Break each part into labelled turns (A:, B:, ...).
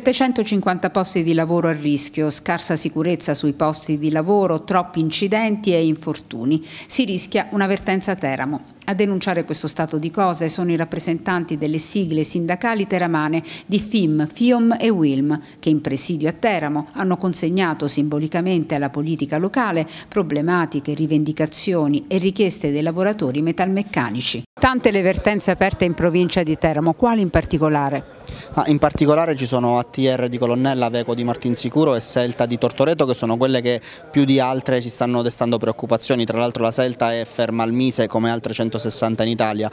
A: 750 posti di lavoro a rischio, scarsa sicurezza sui posti di lavoro, troppi incidenti e infortuni. Si rischia un'avvertenza Teramo. A denunciare questo stato di cose sono i rappresentanti delle sigle sindacali teramane di FIM, FIOM e WILM, che in presidio a Teramo hanno consegnato simbolicamente alla politica locale problematiche, rivendicazioni e richieste dei lavoratori
B: metalmeccanici. Tante
A: le vertenze aperte in provincia di Teramo, quali in particolare?
B: Ah, in particolare ci sono ATR di Colonnella, Veco di Martinsicuro e Selta di Tortoreto che sono quelle che più di altre ci stanno destando preoccupazioni, tra l'altro la Selta è ferma al Mise come altre 160 60 in Italia.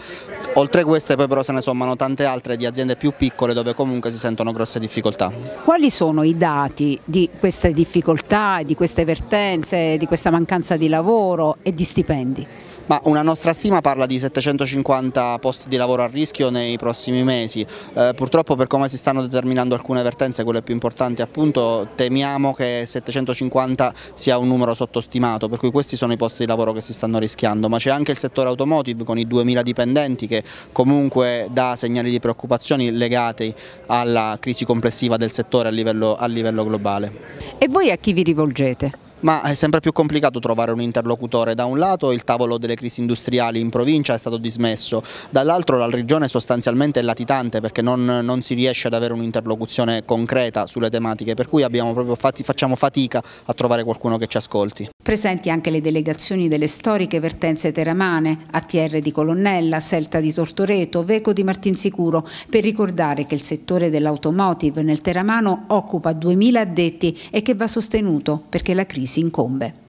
B: Oltre queste poi però se ne sommano tante altre di aziende più piccole dove comunque si sentono grosse difficoltà.
A: Quali sono i dati di queste difficoltà, di queste vertenze, di questa mancanza di lavoro e di stipendi?
B: Ma una nostra stima parla di 750 posti di lavoro a rischio nei prossimi mesi, eh, purtroppo per come si stanno determinando alcune vertenze, quelle più importanti appunto, temiamo che 750 sia un numero sottostimato, per cui questi sono i posti di lavoro che si stanno rischiando, ma c'è anche il settore automotive con i 2000 dipendenti che comunque dà segnali di preoccupazioni legati alla crisi complessiva del settore a livello, a livello globale. E voi a chi vi rivolgete? Ma è sempre più complicato trovare un interlocutore. Da un lato il tavolo delle crisi industriali in provincia è stato dismesso, dall'altro la regione sostanzialmente è latitante perché non, non, si riesce ad avere un'interlocuzione concreta sulle tematiche, per cui fatti, facciamo fatica a trovare qualcuno che ci ascolti
A: presenti anche le delegazioni delle storiche vertenze teramane, ATR di Colonnella, Selta di Tortoreto, Veco di Martinsicuro, per ricordare che il settore dell'automotive nel teramano occupa 2.000 addetti e che va sostenuto perché la crisi incombe.